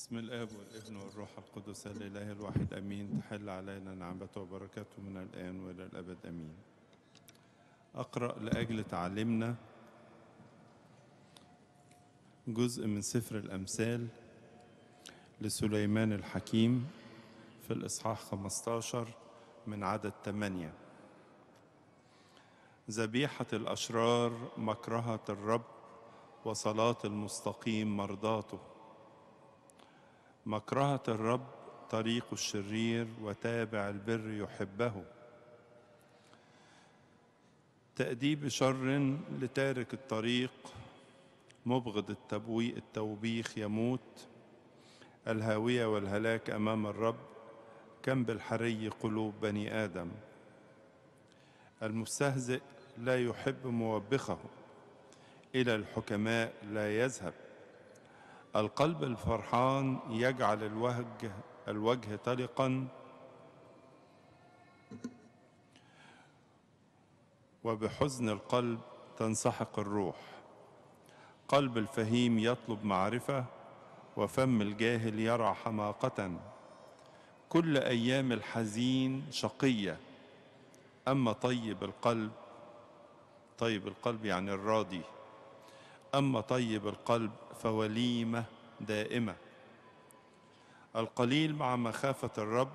بسم الاب والابن والروح القدس الاله الواحد امين تحل علينا نعمته وبركاته من الان والى الابد امين اقرا لاجل تعلمنا جزء من سفر الامثال لسليمان الحكيم في الاصحاح 15 من عدد 8 ذبيحه الاشرار مكرهه الرب وصلاه المستقيم مرضاته مكرهة الرب طريق الشرير وتابع البر يحبه تأديب شر لتارك الطريق مبغض التوبيخ يموت الهاوية والهلاك أمام الرب كم بالحري قلوب بني آدم المستهزئ لا يحب موبخه إلى الحكماء لا يذهب القلب الفرحان يجعل الوهج الوجه طلقا وبحزن القلب تنسحق الروح قلب الفهيم يطلب معرفة وفم الجاهل يرى حماقة كل أيام الحزين شقية أما طيب القلب طيب القلب يعني الراضي أما طيب القلب فوليمة دائمة القليل مع مخافة الرب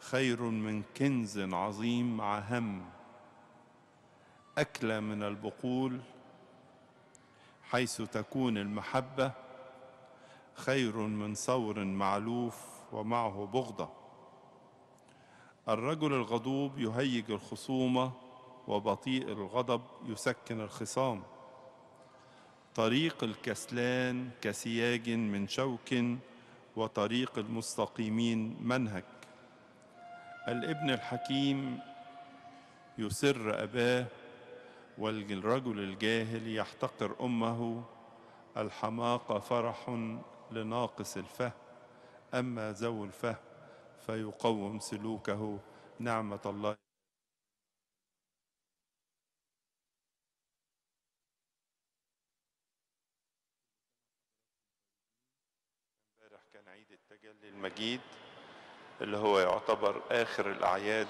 خير من كنز عظيم مع هم أكلة من البقول حيث تكون المحبة خير من ثور معلوف ومعه بغضة الرجل الغضوب يهيج الخصومة وبطيء الغضب يسكن الخصام طريق الكسلان كسياج من شوك وطريق المستقيمين منهج الابن الحكيم يسر أباه والرجل الجاهل يحتقر أمه الحماقة فرح لناقص الفهم أما ذو الفهم فيقوم سلوكه نعمة الله المجيد اللي هو يعتبر آخر الأعياد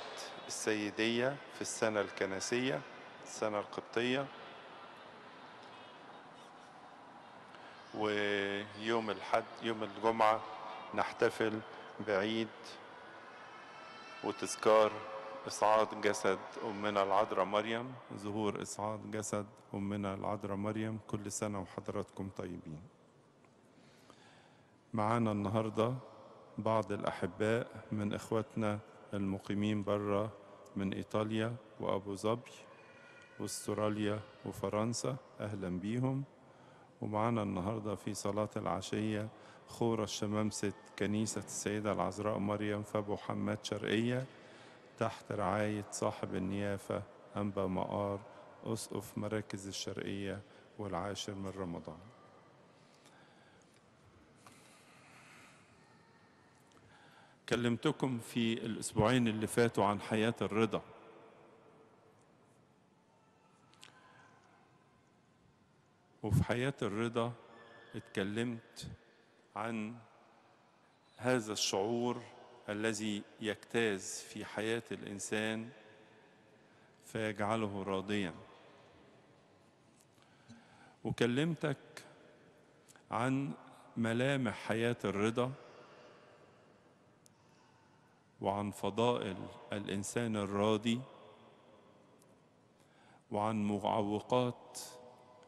السيدية في السنة الكنسية السنة القبطية ويوم الحد يوم الجمعة نحتفل بعيد وتذكار إصعاد جسد أمنا العذراء مريم ظهور إصعاد جسد أمنا العذراء مريم كل سنة وحضراتكم طيبين معانا النهارده بعض الأحباء من إخوتنا المقيمين برا من إيطاليا وأبو ظبي واستراليا وفرنسا أهلا بيهم ومعنا النهاردة في صلاة العشية خورة شمامسة كنيسة السيدة العذراء مريم فابو حماد شرقية تحت رعاية صاحب النيافة أنبا مقار أسقف مراكز الشرقية والعاشر من رمضان كلمتكم في الأسبوعين اللي فاتوا عن حياة الرضا وفي حياة الرضا اتكلمت عن هذا الشعور الذي يجتاز في حياة الإنسان فيجعله راضيا وكلمتك عن ملامح حياة الرضا وعن فضائل الانسان الراضي وعن معوقات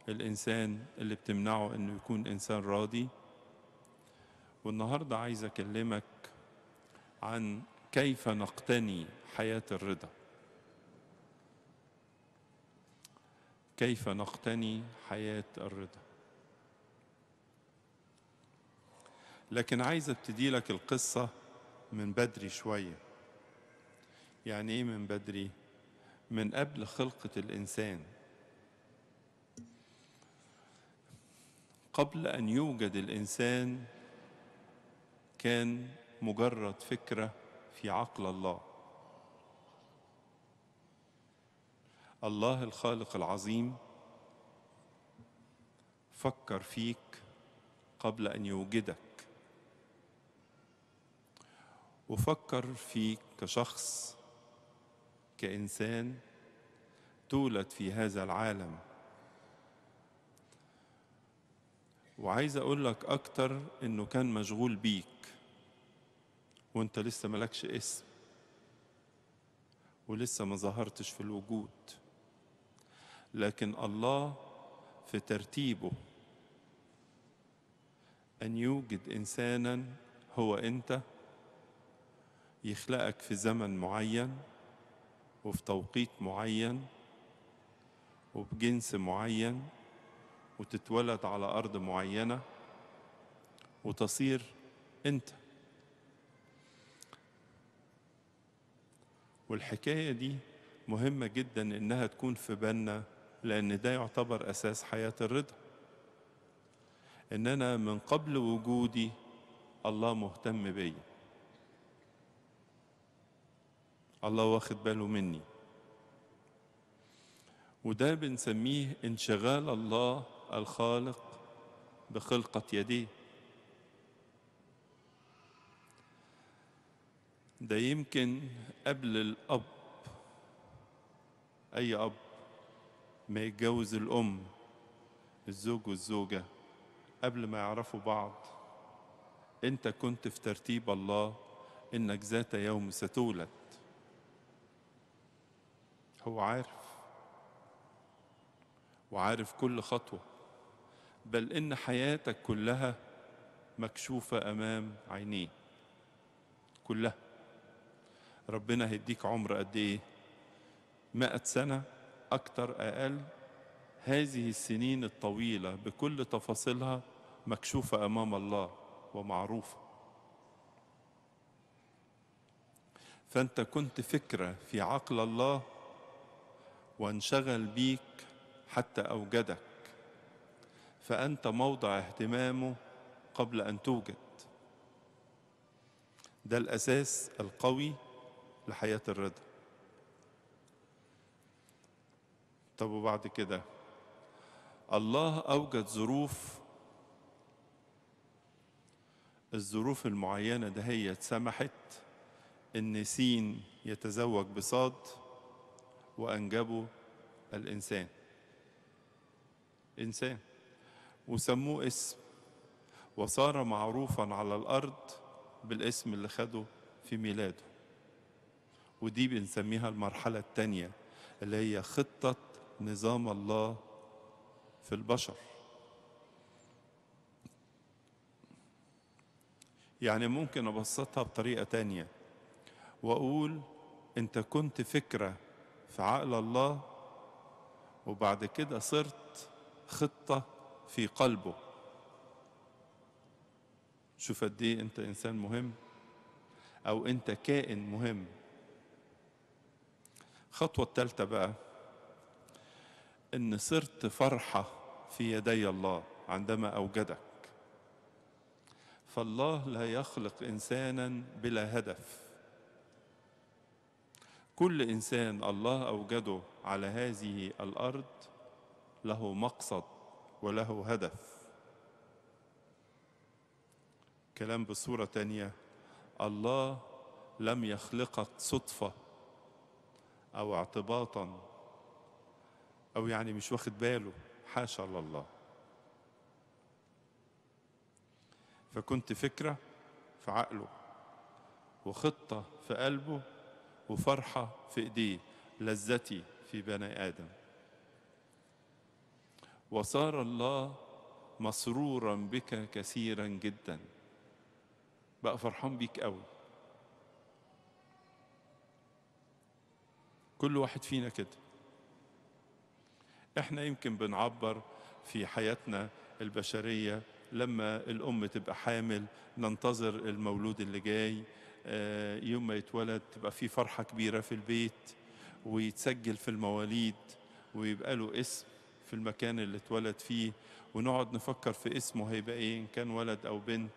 الانسان اللي بتمنعه انه يكون انسان راضي والنهارده عايز اكلمك عن كيف نقتني حياه الرضا كيف نقتني حياه الرضا لكن عايز ابتدي لك القصه من بدري شوية يعني إيه من بدري؟ من قبل خلقة الإنسان قبل أن يوجد الإنسان كان مجرد فكرة في عقل الله الله الخالق العظيم فكر فيك قبل أن يوجدك وفكر فيك كشخص كإنسان تولد في هذا العالم وعايز أقول لك أكتر إنه كان مشغول بيك وإنت لسه مالكش اسم ولسه ما ظهرتش في الوجود لكن الله في ترتيبه أن يوجد إنسانا هو أنت يخلقك في زمن معين وفي توقيت معين وبجنس معين وتتولد على أرض معينة وتصير أنت والحكاية دي مهمة جدا إنها تكون في بالنا لأن ده يعتبر أساس حياة الرضا إن أنا من قبل وجودي الله مهتم بيا الله واخد باله مني وده بنسميه انشغال الله الخالق بخلقة يديه ده يمكن قبل الأب أي أب ما يتجوز الأم الزوج والزوجة قبل ما يعرفوا بعض أنت كنت في ترتيب الله إنك ذات يوم ستولد هو عارف وعارف كل خطوه بل ان حياتك كلها مكشوفه امام عينيه كلها ربنا هيديك عمر قد ايه مائة سنة أكتر أقل هذه السنين الطويلة بكل تفاصيلها مكشوفة أمام الله ومعروفة فأنت كنت فكرة في عقل الله وانشغل بيك حتى أوجدك فأنت موضع اهتمامه قبل أن توجد ده الأساس القوي لحياة الرضا طب وبعد كده الله أوجد ظروف الظروف المعينة دهيت سمحت إن سين يتزوج بصاد وأنجبوا الإنسان إنسان وسموه اسم وصار معروفا على الأرض بالاسم اللي خده في ميلاده ودي بنسميها المرحلة التانية اللي هي خطة نظام الله في البشر يعني ممكن أبسطها بطريقة تانية وأقول أنت كنت فكرة في عقل الله وبعد كده صرت خطة في قلبه شوف قد ايه انت انسان مهم او انت كائن مهم الخطوة التالتة بقى ان صرت فرحة في يدي الله عندما اوجدك فالله لا يخلق انسانا بلا هدف كل انسان الله اوجده على هذه الارض له مقصد وله هدف كلام بصوره تانيه الله لم يخلقك صدفه او اعتباطا او يعني مش واخد باله حاشا لله فكنت فكره في عقله وخطه في قلبه وفرحة في إيديه لذتي في بني آدم وصار الله مسرورا بك كثيرا جدا بقى فرحان بيك قوي كل واحد فينا كده احنا يمكن بنعبر في حياتنا البشريه لما الام تبقى حامل ننتظر المولود اللي جاي آه، يوم ما يتولد تبقى في فرحة كبيرة في البيت ويتسجل في المواليد ويبقى له اسم في المكان اللي اتولد فيه ونقعد نفكر في اسمه هيبقى ايه ان كان ولد او بنت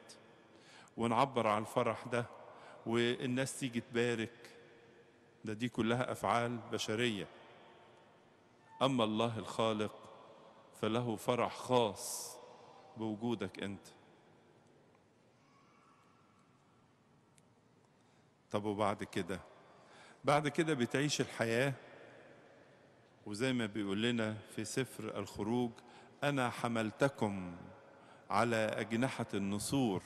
ونعبر عن الفرح ده والناس تيجي تبارك ده دي كلها افعال بشريه اما الله الخالق فله فرح خاص بوجودك انت طب وبعد كده بعد كده بتعيش الحياة وزي ما بيقول لنا في سفر الخروج أنا حملتكم على أجنحة النسور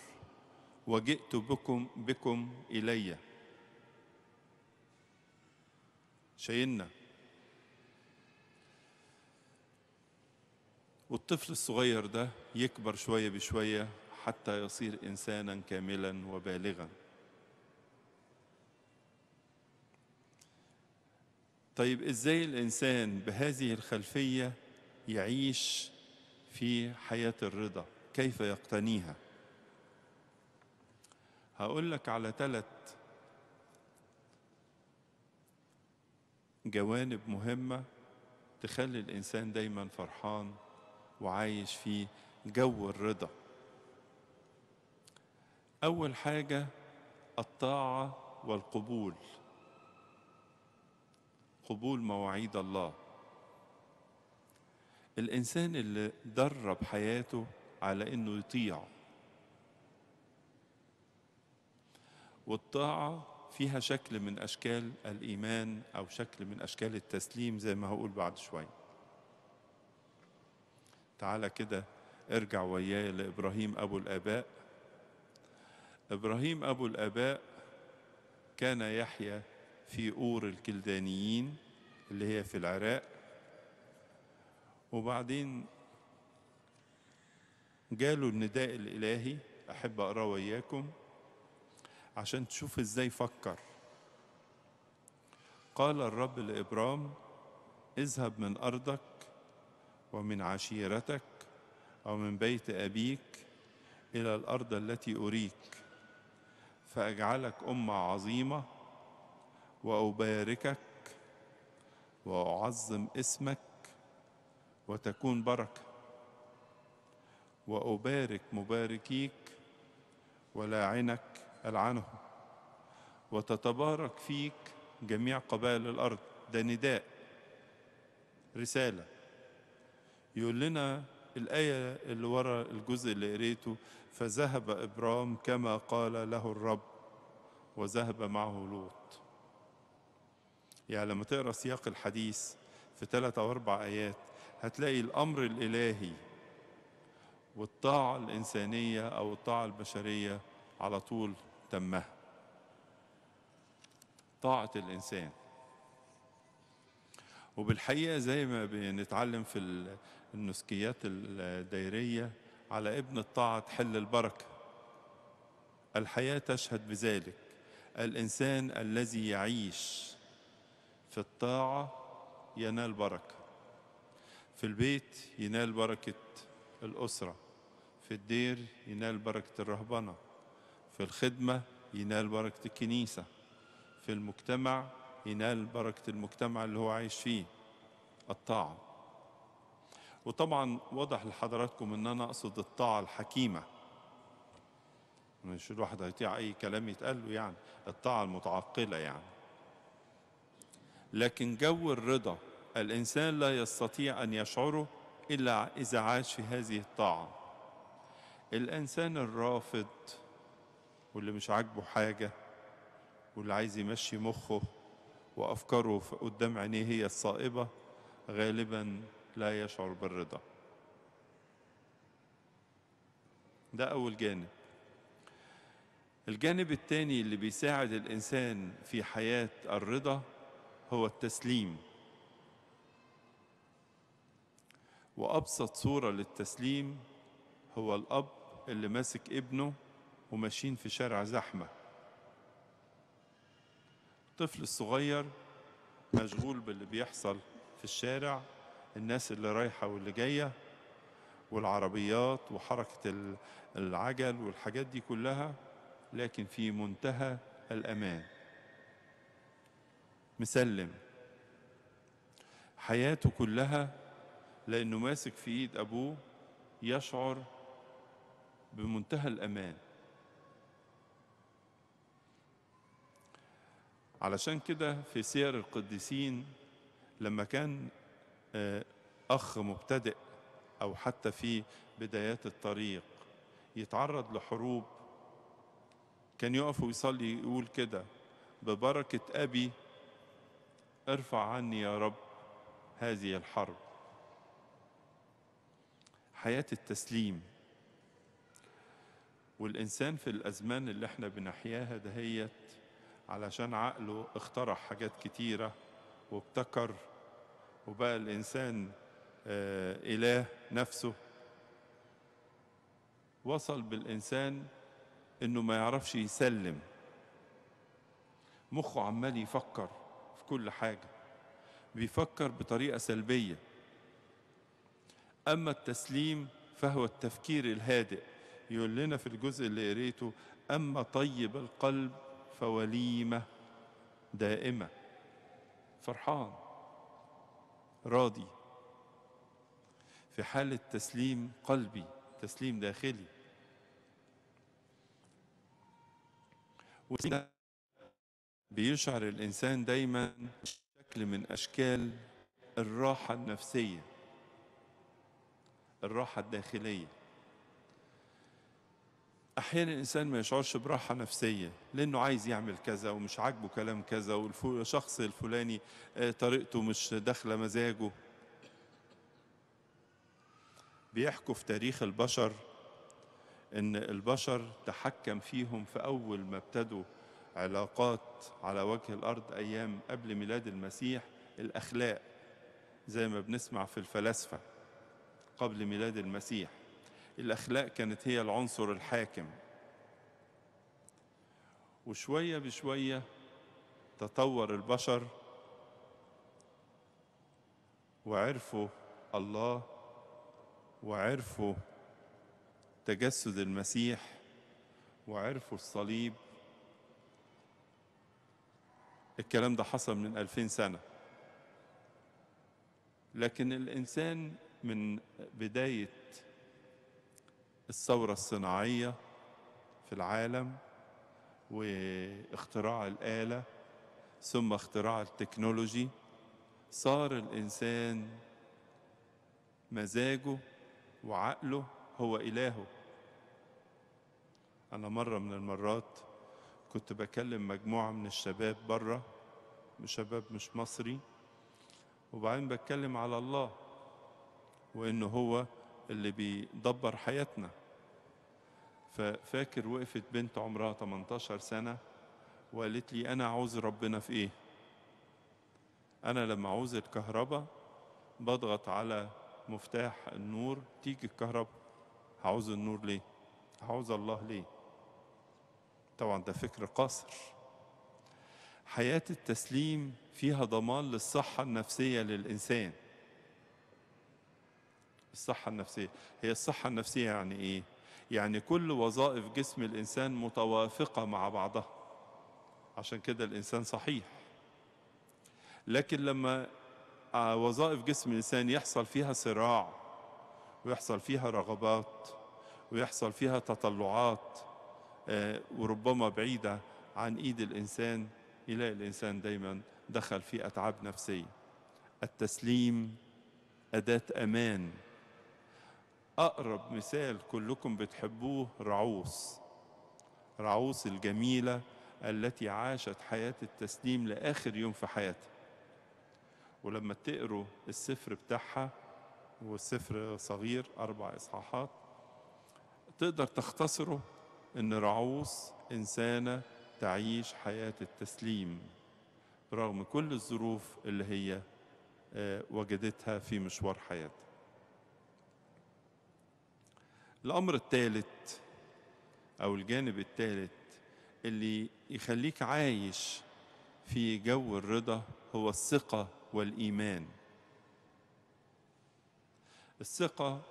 وجئت بكم بكم إلي شايلنا والطفل الصغير ده يكبر شوية بشوية حتى يصير إنسانا كاملا وبالغا طيب إزاي الإنسان بهذه الخلفية يعيش في حياة الرضا كيف يقتنيها هقول لك على ثلاث جوانب مهمة تخلي الإنسان دايما فرحان وعايش في جو الرضا أول حاجة الطاعة والقبول قبول مواعيد الله الإنسان اللي درب حياته على إنه يطيع والطاعة فيها شكل من أشكال الإيمان أو شكل من أشكال التسليم زي ما هقول بعد شوية تعالى كده ارجع وياي لإبراهيم أبو الآباء إبراهيم أبو الآباء كان يحيى في أور الكلدانيين اللي هي في العراق وبعدين جاله النداء الإلهي أحب أقرأه وإياكم عشان تشوف إزاي فكر قال الرب لإبرام اذهب من أرضك ومن عشيرتك أو من بيت أبيك إلى الأرض التي أريك فأجعلك أمة عظيمة وأباركك وأعظم اسمك وتكون بركة وأبارك مباركيك ولاعنك ألعنهم وتتبارك فيك جميع قبائل الأرض ده نداء رسالة يقول لنا الآية اللي ورا الجزء اللي قريته فذهب إبرام كما قال له الرب وذهب معه لوط يعني لما تقرا سياق الحديث في ثلاث او اربع ايات هتلاقي الامر الالهي والطاعه الانسانيه او الطاعه البشريه على طول تمها طاعه الانسان وبالحقيقه زي ما بنتعلم في النسكيات الدائريه على ابن الطاعه تحل البركه الحياه تشهد بذلك الانسان الذي يعيش في الطاعة ينال بركة في البيت ينال بركة الأسرة في الدير ينال بركة الرهبنة في الخدمة ينال بركة الكنيسة في المجتمع ينال بركة المجتمع اللي هو عايش فيه الطاعة وطبعا وضح لحضراتكم ان انا اقصد الطاعة الحكيمة مش الواحد هيطيع اي كلام يتقال له يعني الطاعة المتعقلة يعني لكن جو الرضا الإنسان لا يستطيع أن يشعره إلا إذا عاش في هذه الطاعة الإنسان الرافض واللي مش عاجبه حاجة واللي عايز يمشي مخه وأفكاره قدام عينيه هي الصائبة غالبا لا يشعر بالرضا ده أول جانب الجانب الثاني اللي بيساعد الإنسان في حياة الرضا هو التسليم وأبسط صورة للتسليم هو الأب اللي ماسك ابنه وماشيين في شارع زحمة الطفل الصغير مشغول باللي بيحصل في الشارع الناس اللي رايحة واللي جاية والعربيات وحركة العجل والحاجات دي كلها لكن في منتهى الأمان مسلم حياته كلها لأنه ماسك في إيد أبوه يشعر بمنتهى الأمان علشان كده في سير القديسين لما كان آه، أخ مبتدئ أو حتى في بدايات الطريق يتعرض لحروب كان يقف ويصلي يقول كده ببركة أبي ارفع عني يا رب هذه الحرب حياة التسليم والإنسان في الأزمان اللي احنا بنحياها دهيت علشان عقله اخترع حاجات كتيرة وابتكر وبقى الإنسان آه إله نفسه وصل بالإنسان إنه ما يعرفش يسلم مخه عمال يفكر كل حاجة بيفكر بطريقة سلبية أما التسليم فهو التفكير الهادئ يقول لنا في الجزء اللي قريته أما طيب القلب فوليمة دائمة فرحان راضي في حالة تسليم قلبي تسليم داخلي وسنة بيشعر الإنسان دايما شكل من أشكال الراحة النفسية الراحة الداخلية أحيانا الإنسان ما يشعرش براحة نفسية لأنه عايز يعمل كذا ومش عاجبه كلام كذا والشخص الفلاني آه، طريقته مش داخلة مزاجه بيحكوا في تاريخ البشر إن البشر تحكم فيهم في أول ما ابتدوا علاقات على وجه الأرض أيام قبل ميلاد المسيح الأخلاق زي ما بنسمع في الفلاسفة قبل ميلاد المسيح الأخلاق كانت هي العنصر الحاكم وشوية بشوية تطور البشر وعرفوا الله وعرفوا تجسد المسيح وعرفوا الصليب الكلام ده حصل من 2000 سنة لكن الإنسان من بداية الثورة الصناعية في العالم واختراع الآلة ثم اختراع التكنولوجي صار الإنسان مزاجه وعقله هو إلهه أنا مرة من المرات كنت بكلم مجموعة من الشباب بره شباب مش مصري وبعدين بتكلم على الله وإنه هو اللي بيدبر حياتنا ففاكر وقفت بنت عمرها 18 سنة وقالت لي أنا عاوز ربنا في إيه؟ أنا لما عاوز الكهرباء بضغط على مفتاح النور تيجي الكهرباء هعوز النور ليه؟ هعوز الله ليه؟ طبعا ده فكر قاصر حياة التسليم فيها ضمان للصحة النفسية للإنسان الصحة النفسية هي الصحة النفسية يعني إيه؟ يعني كل وظائف جسم الإنسان متوافقة مع بعضها عشان كده الإنسان صحيح لكن لما آه، وظائف جسم الإنسان يحصل فيها صراع ويحصل فيها رغبات ويحصل فيها تطلعات آه، وربما بعيدة عن إيد الإنسان يلاقي الإنسان دايما دخل في أتعاب نفسية التسليم أداة أمان أقرب مثال كلكم بتحبوه رعوس رعوس الجميلة التي عاشت حياة التسليم لآخر يوم في حياتها ولما تقروا السفر بتاعها والسفر صغير أربع إصحاحات تقدر تختصره إن رعوس إنسانة تعيش حياة التسليم رغم كل الظروف اللي هي آه، وجدتها في مشوار حياتها الأمر الثالث أو الجانب الثالث اللي يخليك عايش في جو الرضا هو الثقة والإيمان الثقة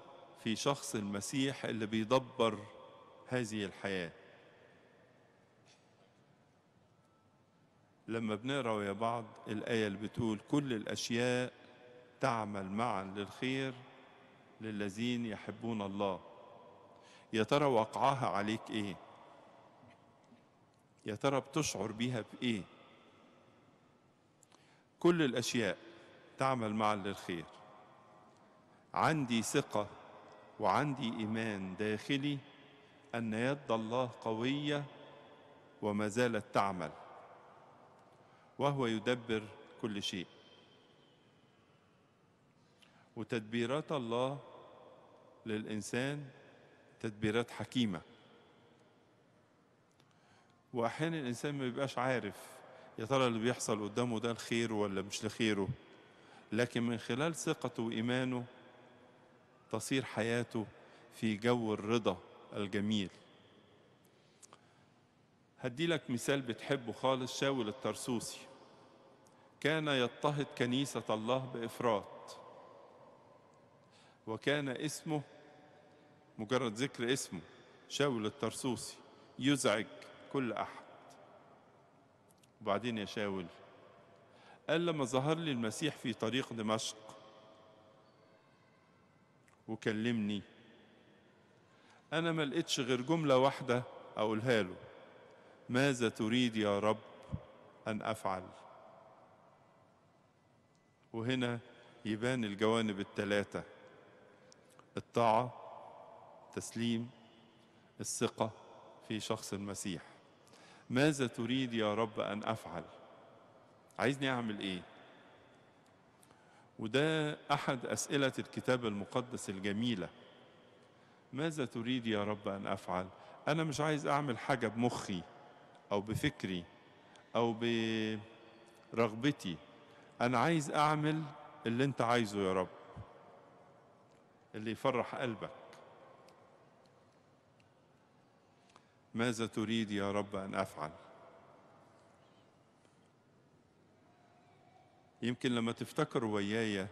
في شخص المسيح اللي بيدبر هذه الحياة لما بنقرا ويا بعض الآية اللي بتقول كل الأشياء تعمل معا للخير للذين يحبون الله يا ترى وقعها عليك إيه يا ترى بتشعر بيها بإيه كل الأشياء تعمل معا للخير عندي ثقة وعندي إيمان داخلي أن يد الله قوية وما زالت تعمل وهو يدبر كل شيء وتدبيرات الله للإنسان تدبيرات حكيمة وأحيانا الإنسان ما بيبقاش عارف يا ترى اللي بيحصل قدامه ده الخير ولا مش لخيره لكن من خلال ثقته وإيمانه تصير حياته في جو الرضا الجميل هدي لك مثال بتحبه خالص شاول الترسوسي كان يضطهد كنيسة الله بإفراط وكان اسمه مجرد ذكر اسمه شاول الترسوسي يزعج كل أحد وبعدين يا شاول قال لما ظهر لي المسيح في طريق دمشق وكلمني أنا ما لقيتش غير جملة واحدة أقولها له ماذا تريد يا رب أن أفعل وهنا يبان الجوانب الثلاثة الطاعة تسليم الثقة في شخص المسيح ماذا تريد يا رب أن أفعل عايزني أعمل إيه وده أحد أسئلة الكتاب المقدس الجميلة ماذا تريد يا رب أن أفعل أنا مش عايز أعمل حاجة بمخي أو بفكري أو برغبتي أنا عايز أعمل اللي أنت عايزه يا رب اللي يفرح قلبك ماذا تريد يا رب أن أفعل يمكن لما تفتكروا ويايا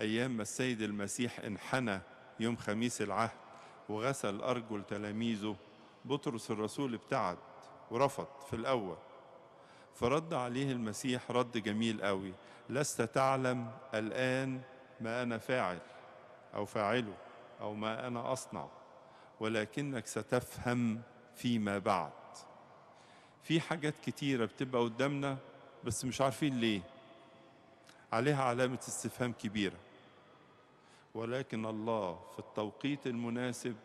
أيام ما السيد المسيح انحنى يوم خميس العهد وغسل أرجل تلاميذه بطرس الرسول ابتعد ورفض في الأول فرد عليه المسيح رد جميل قوي لست تعلم الآن ما أنا فاعل أو فاعله أو ما أنا أصنع ولكنك ستفهم فيما بعد في حاجات كتيرة بتبقى قدامنا بس مش عارفين ليه عليها علامة استفهام كبيرة ولكن الله في التوقيت المناسب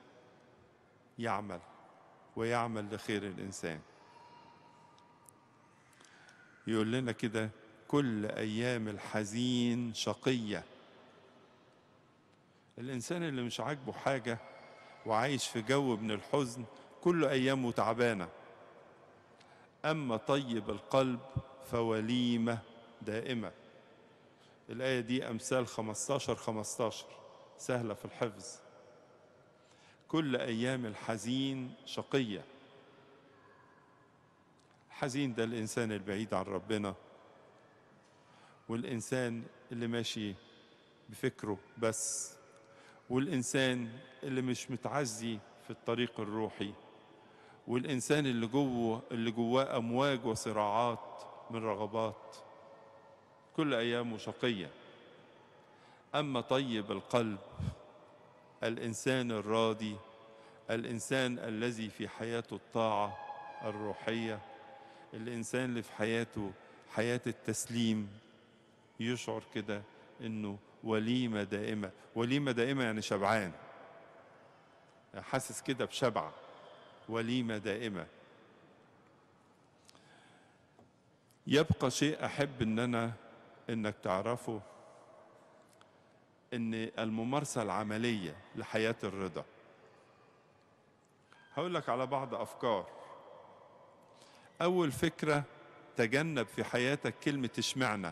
يعمل ويعمل لخير الإنسان يقول لنا كده كل أيام الحزين شقية الإنسان اللي مش عاجبه حاجة وعايش في جو من الحزن كل أيامه تعبانة أما طيب القلب فوليمة دائمة الآية دي أمثال 15 15 سهلة في الحفظ كل أيام الحزين شقية الحزين ده الإنسان البعيد عن ربنا والإنسان اللي ماشي بفكره بس والإنسان اللي مش متعزي في الطريق الروحي والإنسان اللي جوه اللي جواه أمواج وصراعات من رغبات كل أيامه شقيه أما طيب القلب الإنسان الراضي الإنسان الذي في حياته الطاعة الروحية الإنسان اللي في حياته حياة التسليم يشعر كده إنه وليمة دائمة وليمة دائمة يعني شبعان حاسس كده بشبع وليمة دائمة يبقى شيء أحب إن أنا إنك تعرفه ان الممارسه العمليه لحياه الرضا هقول لك على بعض افكار اول فكره تجنب في حياتك كلمه اشمعنى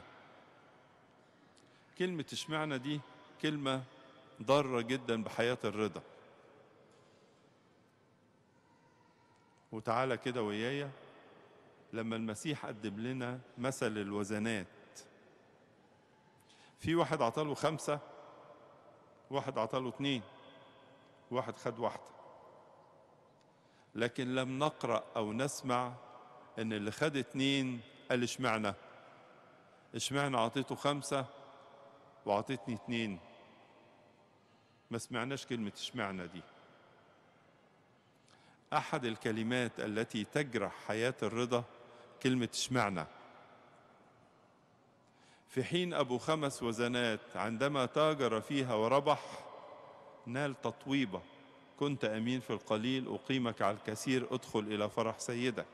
كلمه اشمعنى دي كلمه ضاره جدا بحياه الرضا وتعالى كده ويايا لما المسيح قدم لنا مثل الوزنات في واحد عطاله خمسة واحد عطاله اثنين واحد خد واحدة لكن لم نقرأ أو نسمع إن اللي خد اثنين قال اشمعنى اشمعنى عطيته خمسة وعطيتني اثنين ما سمعناش كلمة اشمعنى دي أحد الكلمات التي تجرح حياة الرضا كلمة اشمعنى في حين أبو خمس وزنات عندما تاجر فيها وربح نال تطويبة كنت أمين في القليل أقيمك على الكثير أدخل إلى فرح سيدك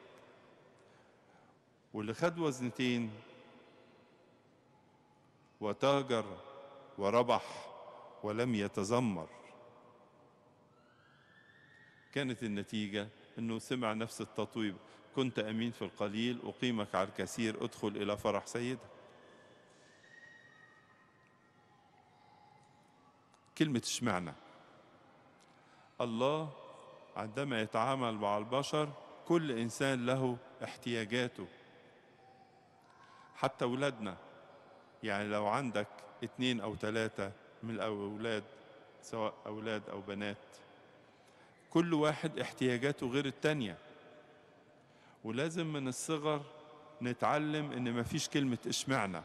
واللي خد وزنتين وتاجر وربح ولم يتذمر كانت النتيجة أنه سمع نفس التطويب كنت أمين في القليل أقيمك على الكثير أدخل إلى فرح سيدك كلمة اشمعنى الله عندما يتعامل مع البشر كل إنسان له احتياجاته حتى ولادنا يعني لو عندك اتنين أو تلاتة من الأولاد سواء أولاد أو بنات كل واحد احتياجاته غير التانية ولازم من الصغر نتعلم إن مفيش كلمة اشمعنى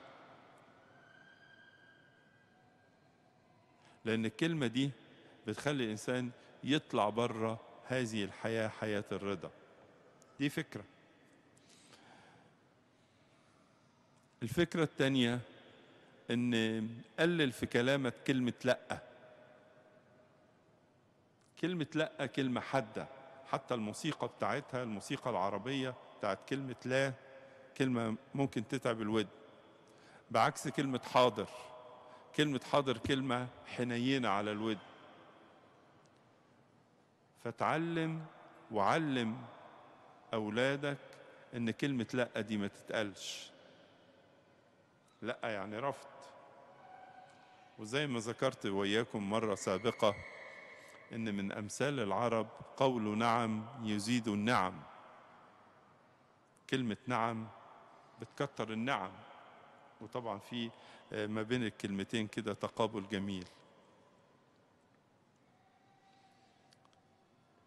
لأن الكلمة دي بتخلي الإنسان يطلع بره هذه الحياة حياة الرضا دي فكرة الفكرة الثانية إن قلل في كلامك كلمة لأ كلمة لأ كلمة حادة حتى الموسيقى بتاعتها الموسيقى العربية بتاعت كلمة لا كلمة ممكن تتعب الود بعكس كلمة حاضر كلمة حاضر كلمة حنينة على الود فتعلم وعلم أولادك إن كلمة لأ دي ما تتقالش لأ يعني رفض وزي ما ذكرت وياكم مرة سابقة إن من أمثال العرب قول نعم يزيد النعم كلمة نعم بتكتر النعم وطبعا في ما بين الكلمتين كده تقابل جميل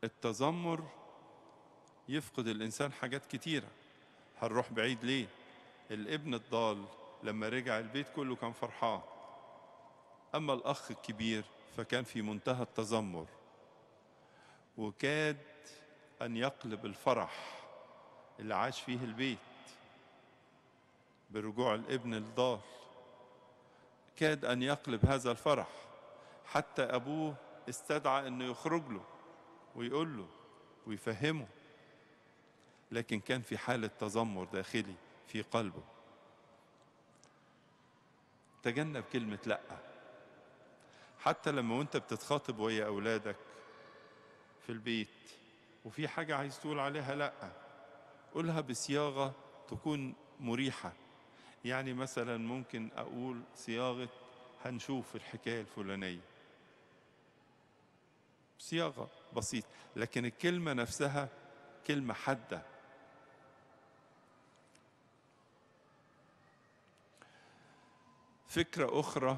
التذمر يفقد الإنسان حاجات كتيرة هنروح بعيد ليه الابن الضال لما رجع البيت كله كان فرحان أما الأخ الكبير فكان في منتهى التذمر وكاد أن يقلب الفرح اللي عاش فيه البيت برجوع الابن الضال كاد أن يقلب هذا الفرح حتى أبوه استدعى أنه يخرج له ويقول له ويفهمه لكن كان في حالة تذمر داخلي في قلبه تجنب كلمة لأ حتى لما وانت بتتخاطب ويا أولادك في البيت وفي حاجة عايز تقول عليها لأ قولها بصياغة تكون مريحة يعني مثلا ممكن أقول صياغة هنشوف الحكاية الفلانية صياغة بسيطة لكن الكلمة نفسها كلمة حادة فكرة أخرى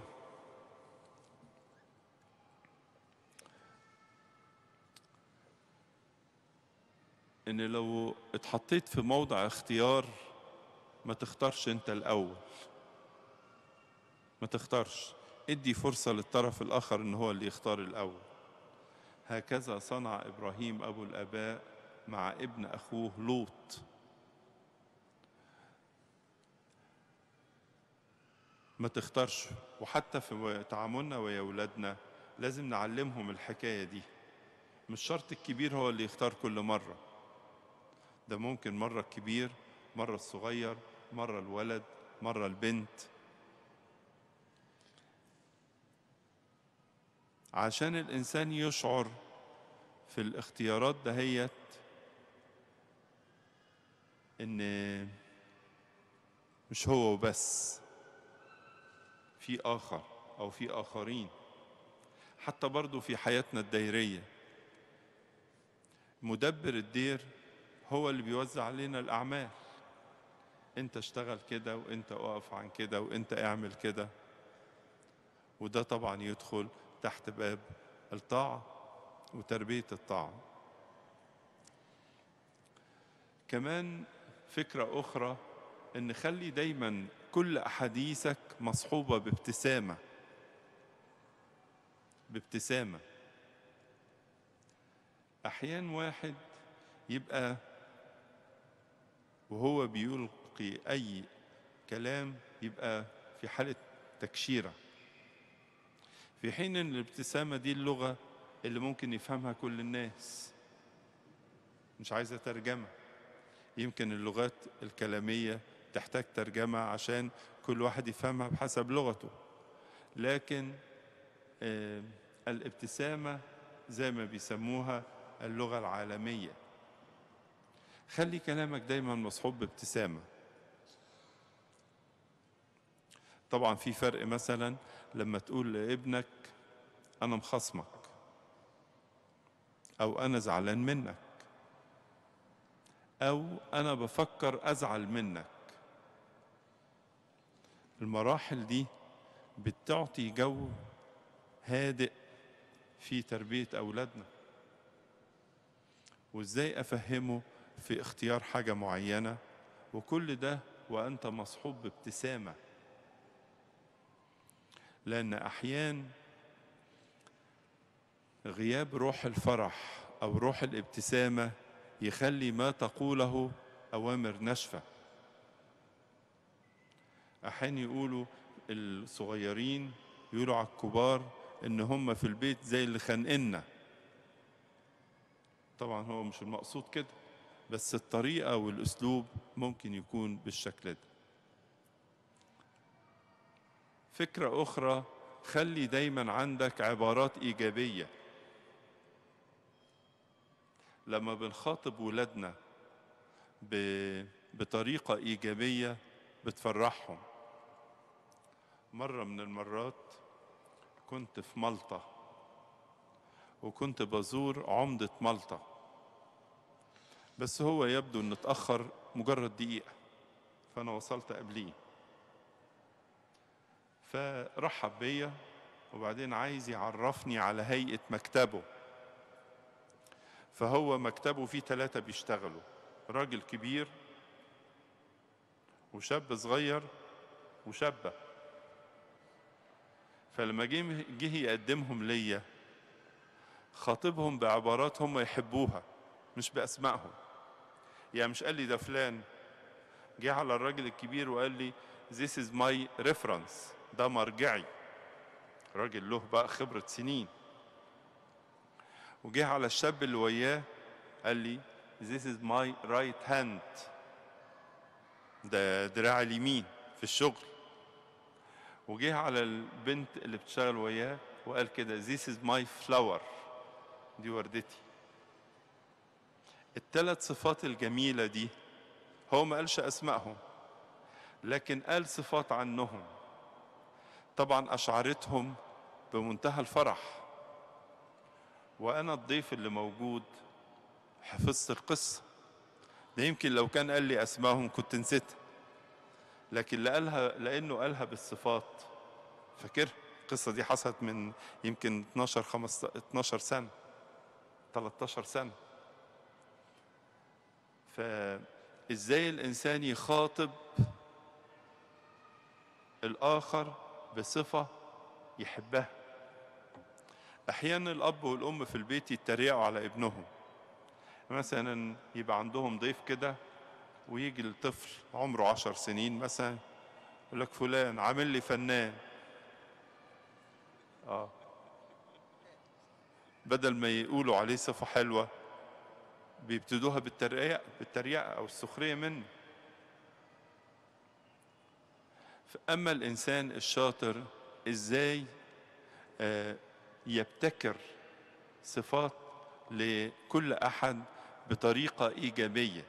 إن لو اتحطيت في موضع اختيار ما تختارش انت الاول ما تختارش ادي فرصة للطرف الآخر إن هو اللي يختار الأول هكذا صنع إبراهيم أبو الآباء مع ابن أخوه لوط ما تختارش وحتى في تعاملنا ويا ولادنا لازم نعلمهم الحكاية دي مش شرط الكبير هو اللي يختار كل مرة ده ممكن مرة الكبير مرة الصغير مرة الولد مرة البنت عشان الإنسان يشعر في الاختيارات دهيت إن مش هو وبس في آخر أو في آخرين حتى برضو في حياتنا الدايرية مدبر الدير هو اللي بيوزع علينا الأعمال انت اشتغل كده وانت اقف عن كده وانت اعمل كده وده طبعا يدخل تحت باب الطاعة وتربية الطاعة كمان فكرة أخرى أن خلي دايما كل أحاديثك مصحوبة بابتسامة بابتسامة أحيان واحد يبقى وهو بيقول تلقي أي كلام يبقى في حالة تكشيرة في حين ان الابتسامة دي اللغة اللي ممكن يفهمها كل الناس مش عايزة ترجمة يمكن اللغات الكلامية تحتاج ترجمة عشان كل واحد يفهمها بحسب لغته لكن آه، الابتسامة زي ما بيسموها اللغة العالمية خلي كلامك دايما مصحوب بابتسامه طبعا في فرق مثلا لما تقول لابنك أنا مخصمك أو أنا زعلان منك أو أنا بفكر أزعل منك المراحل دي بتعطي جو هادئ في تربية أولادنا وإزاي أفهمه في اختيار حاجة معينة وكل ده وأنت مصحوب بابتسامة لأن أحيان غياب روح الفرح أو روح الابتسامة يخلي ما تقوله أوامر ناشفة أحيان يقولوا الصغيرين يقولوا على الكبار إن هم في البيت زي اللي خانقنا طبعا هو مش المقصود كده بس الطريقة والأسلوب ممكن يكون بالشكل ده فكرة أخرى خلي دايما عندك عبارات إيجابية لما بنخاطب ولادنا بطريقة إيجابية بتفرحهم مرة من المرات كنت في مالطا وكنت بزور عمدة مالطا بس هو يبدو أن اتأخر مجرد دقيقة فأنا وصلت قبليه فرحب بيا وبعدين عايز يعرفني على هيئة مكتبه فهو مكتبه فيه ثلاثة بيشتغلوا راجل كبير وشاب صغير وشابة فلما جه يقدمهم ليا خاطبهم بعبارات هم يحبوها مش بأسمائهم يعني مش قال لي ده فلان جه على الراجل الكبير وقال لي this is my reference ده مرجعي راجل له بقى خبرة سنين وجه على الشاب اللي وياه قال لي this is my right hand ده دراعي اليمين في الشغل وجه على البنت اللي بتشتغل وياه وقال كده this is my flower دي وردتي الثلاث صفات الجميلة دي هو ما قالش أسمائهم لكن قال صفات عنهم طبعا أشعرتهم بمنتهى الفرح وأنا الضيف اللي موجود حفظت القصة ده يمكن لو كان قال لي أسمائهم كنت نسيتها لكن لقالها لأنه قالها بالصفات فاكر القصة دي حصلت من يمكن 12 15 12 سنة 13 سنة فازاي الإنسان يخاطب الآخر بصفة يحبها أحيانا الأب والأم في البيت يتريقوا على ابنهم مثلا يبقى عندهم ضيف كده ويجي الطفل عمره عشر سنين مثلا يقول لك فلان عامل لي فنان اه بدل ما يقولوا عليه صفة حلوة بيبتدوها بالترقية بالتريقة أو السخرية منه أما الإنسان الشاطر إزاي آه، يبتكر صفات لكل أحد بطريقة إيجابية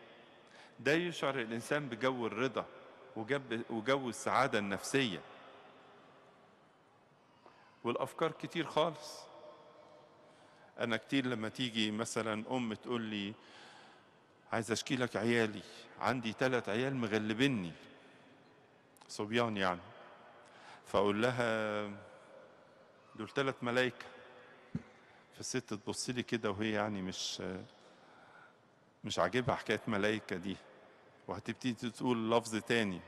ده يشعر الإنسان بجو الرضا وجو السعادة النفسية والأفكار كتير خالص أنا كتير لما تيجي مثلا أم تقول لي عايز أشكي لك عيالي عندي ثلاث عيال مغلبني صبيان يعني فأقول لها دول ثلاث ملايكة فالست تبص لي كده وهي يعني مش مش عاجبها حكاية ملايكة دي وهتبتدي تقول لفظ تاني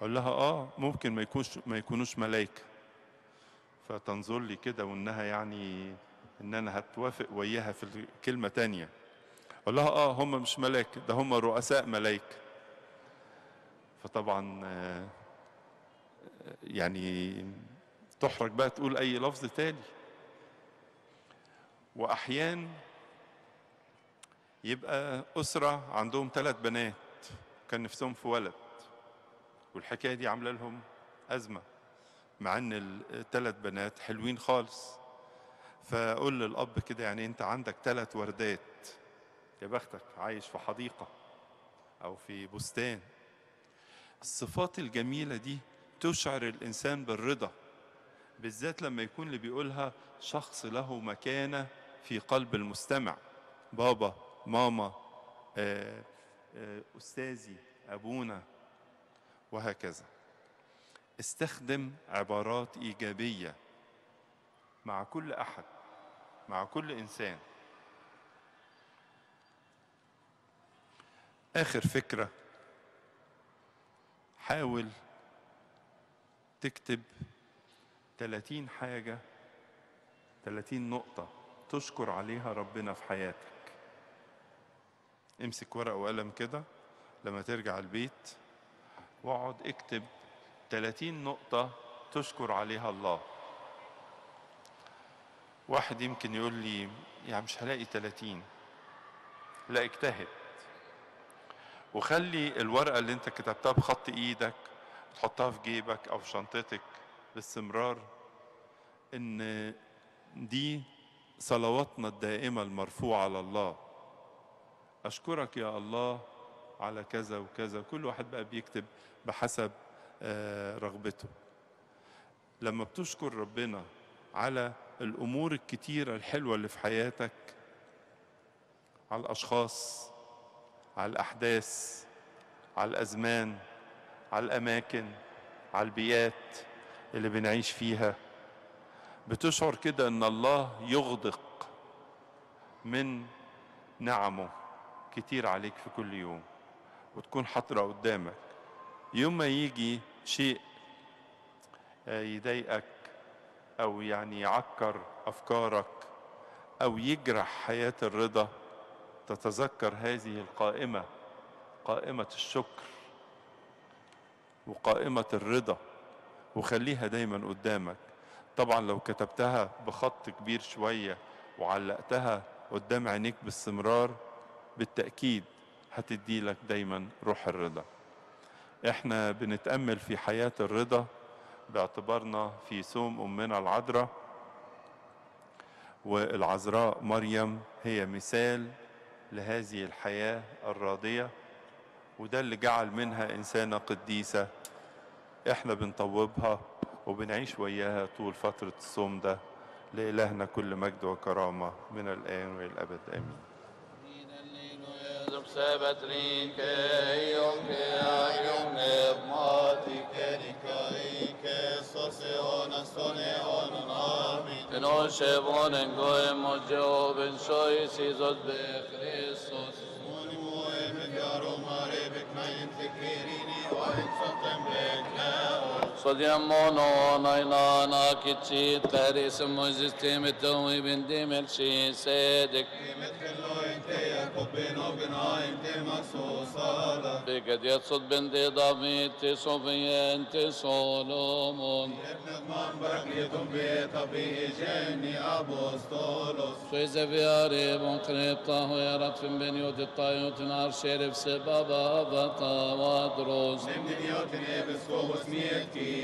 أقول لها آه ممكن ما يكونش ما يكونوش ملايكة فتنظر لي كده وإنها يعني إن أنا هتوافق وياها في الكلمة تانية أقول لها آه هم مش ملايكة ده هم رؤساء ملايكة فطبعا آه، يعني تحرج بقى تقول أي لفظ تاني وأحيان يبقى أسرة عندهم ثلاث بنات كان نفسهم في ولد والحكاية دي عاملة لهم أزمة مع ان الثلاث بنات حلوين خالص فاقول للاب كده يعني انت عندك ثلاث وردات يا بختك عايش في حديقه او في بستان الصفات الجميلة دي تشعر الإنسان بالرضا بالذات لما يكون اللي بيقولها شخص له مكانة في قلب المستمع بابا ماما آه، آه، أستاذي أبونا وهكذا استخدم عبارات إيجابية مع كل أحد مع كل إنسان آخر فكرة حاول تكتب 30 حاجة 30 نقطة تشكر عليها ربنا في حياتك امسك ورقة وقلم كده لما ترجع البيت واقعد اكتب 30 نقطة تشكر عليها الله واحد يمكن يقول لي يعني مش هلاقي 30 لا اجتهد وخلي الورقة اللي أنت كتبتها بخط إيدك تحطها في جيبك أو في شنطتك باستمرار إن دي صلواتنا الدائمة المرفوعة على الله أشكرك يا الله على كذا وكذا كل واحد بقى بيكتب بحسب آه، رغبته لما بتشكر ربنا على الأمور الكتيرة الحلوة اللي في حياتك على الأشخاص على الأحداث على الأزمان على الأماكن على البيئات اللي بنعيش فيها بتشعر كده ان الله يغدق من نعمه كتير عليك في كل يوم وتكون حاضرة قدامك يوم ما يجي شيء آه، يضايقك او يعني يعكر افكارك او يجرح حياة الرضا تتذكر هذه القائمة قائمة الشكر وقائمة الرضا وخليها دايما قدامك طبعا لو كتبتها بخط كبير شوية وعلقتها قدام عينيك باستمرار بالتأكيد هتدي لك دايما روح الرضا احنا بنتأمل في حياة الرضا باعتبارنا في ثوم أمنا العذراء والعذراء مريم هي مثال لهذه الحياة الراضية وده اللي جعل منها إنسانة قديسة إحنا بنطوبها وبنعيش وياها طول فترة الصوم ده لإلهنا كل مجد وكرامة من الآن والأبد آمين Sabatrike, Beno Shevron en Goem Mojeo, Ben Shoy Sizot Be Christos. Monim Oem Yaro Mare Beknaim Tekerini Oem Sotem Bekleo. يتضيمون ونينا ناكتشي تهريس مجز تيمتو ويبن ديمتشي سيدك تيمتلو انتي يقبين وبناء انتي مقصوصا بقد يتصد بن دي ضميتي صوفي انتي صولومون ابنك من برقليتم بي طبيعي جيني ابوستولوس سويزة بياري منقرب طاهو يا رتفن بن يود الطايوت نار شرف سبابا بطا ودروس من يوتني بسكو وسميتي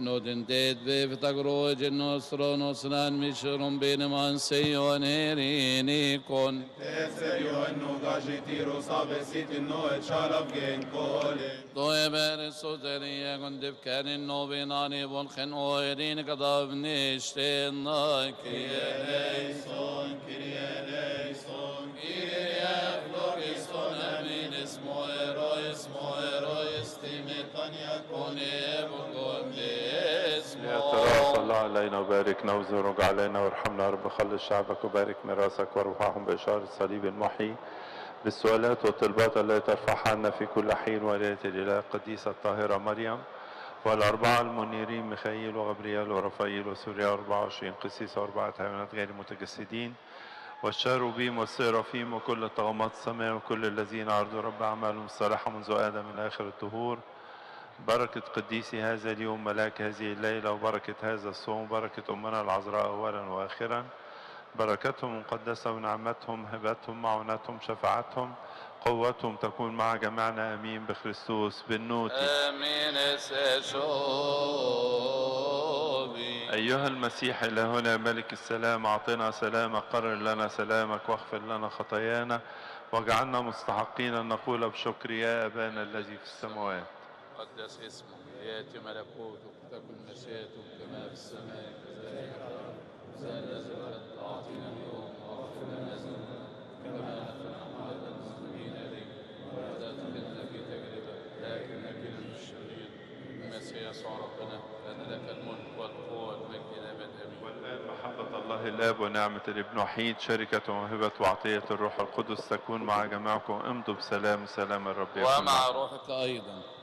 Nå den det bevta gråje nostro nosran misherum bene man seyon herini kon. Teser yon no gajitiru sabesit no et shalab gen kole. Do ever sozeriye gondib kenin no binani bon khin oirin kadab nishte na kiye leison kiye leison kiye florison amin ismo eroi ismo eroi يا ترى صلى علينا وبارك نوزه علينا وارحمنا رب خلص شعبك وبارك ميراثك وارفعهم بإشارة صليب المحيي بالسؤالات والطلبات التي ترفعها لنا في كل حين وليت الإله القديسة الطاهرة مريم والأربعة المنيرين ميخائيل وغبريال ورفائيل وسوريا 24 قسيس وأربعة حيوانات غير متجسدين والشاروبيم والسيرافيم وكل الطغمات السماء وكل الذين عرضوا رب أعمالهم الصالحة منذ آدم من آخر الدهور بركة قديسي هذا اليوم ملاك هذه الليلة وبركة هذا الصوم بركة أمنا العذراء أولا وآخرا بركتهم مقدسة ونعمتهم هبتهم معونتهم شفاعتهم قوتهم تكون مع جميعنا امين بخريستوس بالنوت امين ايها المسيح الهنا ملك السلام اعطنا سلامك قرر لنا سلامك واغفر لنا خطايانا واجعلنا مستحقين ان نقول بشكر يا ابانا الذي في السماوات يتقدس اسمك ياتي ملكوتك تكن مشيئتك كما في السماء كذلك زلزلت أعطينا اليوم واغفر لنا ذنوبنا كما أفلحنا على المسلمين إليك ولا تدخلنا في تجربة لكنك نجنا من الشرير المسيح يسوع ربنا أن لك الملك والقوة والمجد من آمين. والآن محبة الله الآب ونعمة الابن وحيد شركة موهبه وعطية الروح القدس تكون مع جميعكم امضوا بسلام سلام الرب ومع روحك أيضا.